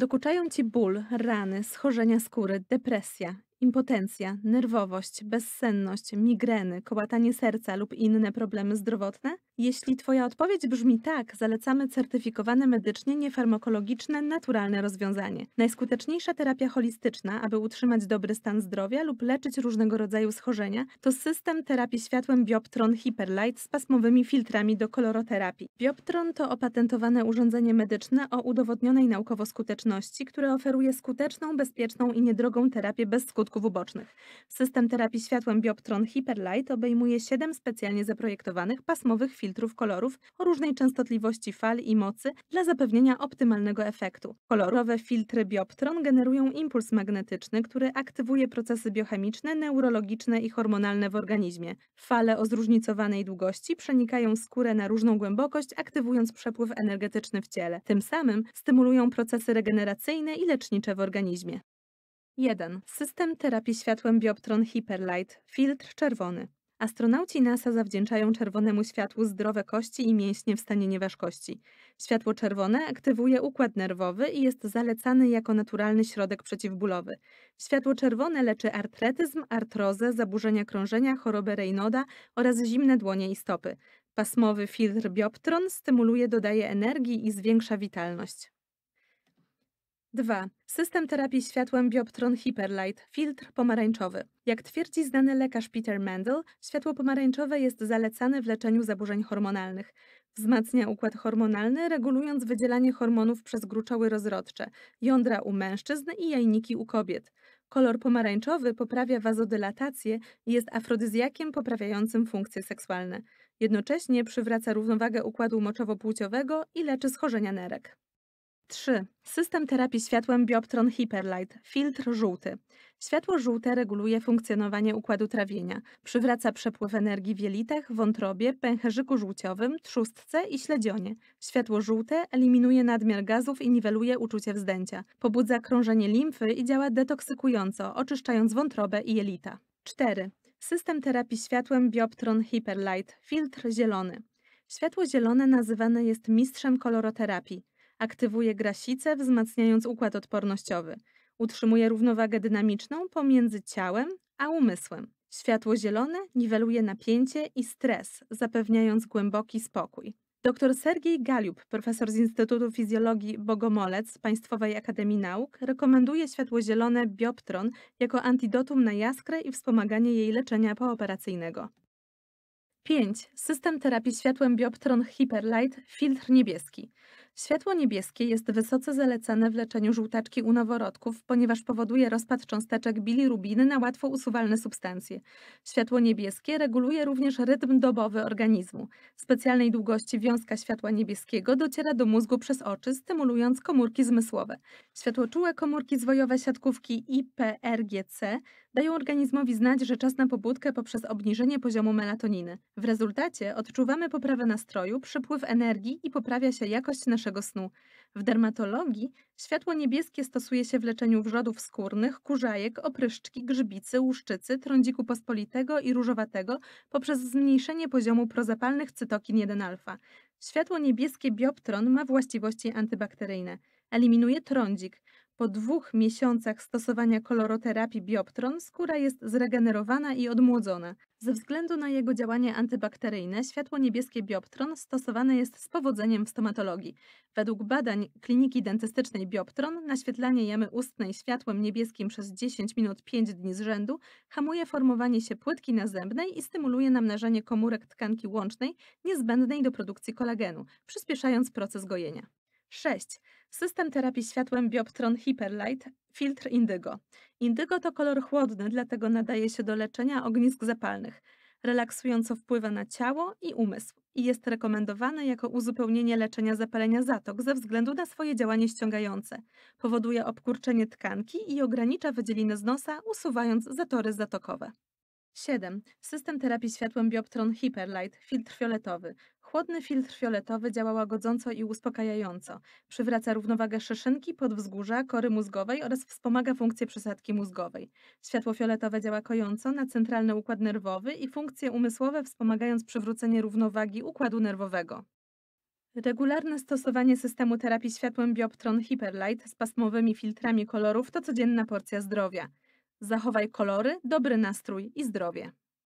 Dokuczają ci ból, rany, schorzenia skóry, depresja Impotencja, nerwowość, bezsenność, migreny, kołatanie serca lub inne problemy zdrowotne? Jeśli Twoja odpowiedź brzmi tak, zalecamy certyfikowane medycznie niefarmakologiczne naturalne rozwiązanie. Najskuteczniejsza terapia holistyczna, aby utrzymać dobry stan zdrowia lub leczyć różnego rodzaju schorzenia, to system terapii światłem Bioptron Hyperlight z pasmowymi filtrami do koloroterapii. Bioptron to opatentowane urządzenie medyczne o udowodnionej naukowo skuteczności, które oferuje skuteczną, bezpieczną i niedrogą terapię bez skutków skutków ubocznych. System terapii światłem Bioptron Hyperlight obejmuje 7 specjalnie zaprojektowanych pasmowych filtrów kolorów o różnej częstotliwości fal i mocy dla zapewnienia optymalnego efektu. Kolorowe filtry Bioptron generują impuls magnetyczny, który aktywuje procesy biochemiczne, neurologiczne i hormonalne w organizmie. Fale o zróżnicowanej długości przenikają skórę na różną głębokość, aktywując przepływ energetyczny w ciele. Tym samym stymulują procesy regeneracyjne i lecznicze w organizmie. 1. System terapii światłem Bioptron Hyperlight. Filtr czerwony. Astronauci NASA zawdzięczają czerwonemu światłu zdrowe kości i mięśnie w stanie nieważkości. Światło czerwone aktywuje układ nerwowy i jest zalecany jako naturalny środek przeciwbólowy. Światło czerwone leczy artretyzm, artrozę, zaburzenia krążenia, chorobę Raynoda oraz zimne dłonie i stopy. Pasmowy filtr Bioptron stymuluje, dodaje energii i zwiększa witalność. 2. System terapii światłem Bioptron Hyperlight, filtr pomarańczowy. Jak twierdzi znany lekarz Peter Mendel, światło pomarańczowe jest zalecane w leczeniu zaburzeń hormonalnych. Wzmacnia układ hormonalny, regulując wydzielanie hormonów przez gruczoły rozrodcze, jądra u mężczyzn i jajniki u kobiet. Kolor pomarańczowy poprawia wazodylatację i jest afrodyzjakiem poprawiającym funkcje seksualne. Jednocześnie przywraca równowagę układu moczowo-płciowego i leczy schorzenia nerek. 3. System terapii światłem Bioptron Hyperlight, filtr żółty. Światło żółte reguluje funkcjonowanie układu trawienia, przywraca przepływ energii w jelitach, wątrobie, pęcherzyku żółciowym, trzustce i śledzionie. Światło żółte eliminuje nadmiar gazów i niweluje uczucie wzdęcia, pobudza krążenie limfy i działa detoksykująco, oczyszczając wątrobę i jelita. 4. System terapii światłem Bioptron Hyperlight, filtr zielony. Światło zielone nazywane jest mistrzem koloroterapii. Aktywuje grasicę, wzmacniając układ odpornościowy. Utrzymuje równowagę dynamiczną pomiędzy ciałem a umysłem. Światło zielone niweluje napięcie i stres, zapewniając głęboki spokój. Dr Sergiej Galiub, profesor z Instytutu Fizjologii Bogomolec Państwowej Akademii Nauk, rekomenduje światło zielone Bioptron jako antidotum na jaskrę i wspomaganie jej leczenia pooperacyjnego. 5. System terapii światłem Bioptron Hyperlight Filtr niebieski. Światło niebieskie jest wysoce zalecane w leczeniu żółtaczki u noworodków, ponieważ powoduje rozpad cząsteczek bilirubiny na łatwo usuwalne substancje. Światło niebieskie reguluje również rytm dobowy organizmu. Specjalnej długości wiązka światła niebieskiego dociera do mózgu przez oczy, stymulując komórki zmysłowe. Światłoczułe komórki zwojowe siatkówki IPRGC dają organizmowi znać, że czas na pobudkę poprzez obniżenie poziomu melatoniny. W rezultacie odczuwamy poprawę nastroju, przypływ energii i poprawia się jakość naszego naszego snu. W dermatologii światło niebieskie stosuje się w leczeniu wrzodów skórnych, kurzajek, opryszczki, grzybicy, łuszczycy, trądziku pospolitego i różowatego poprzez zmniejszenie poziomu prozapalnych cytokin 1-alfa. Światło niebieskie bioptron ma właściwości antybakteryjne. Eliminuje trądzik, po dwóch miesiącach stosowania koloroterapii Bioptron skóra jest zregenerowana i odmłodzona. Ze względu na jego działanie antybakteryjne, światło niebieskie Bioptron stosowane jest z powodzeniem w stomatologii. Według badań Kliniki Dentystycznej Bioptron naświetlanie jamy ustnej światłem niebieskim przez 10 minut 5 dni z rzędu hamuje formowanie się płytki nazębnej i stymuluje namnażanie komórek tkanki łącznej niezbędnej do produkcji kolagenu, przyspieszając proces gojenia. 6. System terapii światłem Bioptron Hyperlight, filtr indygo. Indygo to kolor chłodny, dlatego nadaje się do leczenia ognisk zapalnych. Relaksująco wpływa na ciało i umysł i jest rekomendowany jako uzupełnienie leczenia zapalenia zatok ze względu na swoje działanie ściągające. Powoduje obkurczenie tkanki i ogranicza wydzielinę z nosa, usuwając zatory zatokowe. 7. System terapii światłem Bioptron Hyperlight, filtr fioletowy. Chłodny filtr fioletowy działa łagodząco i uspokajająco. Przywraca równowagę szyszynki, podwzgórza, kory mózgowej oraz wspomaga funkcję przesadki mózgowej. Światło fioletowe działa kojąco na centralny układ nerwowy i funkcje umysłowe, wspomagając przywrócenie równowagi układu nerwowego. Regularne stosowanie systemu terapii światłem Bioptron Hyperlight z pasmowymi filtrami kolorów to codzienna porcja zdrowia. Zachowaj kolory, dobry nastrój i zdrowie.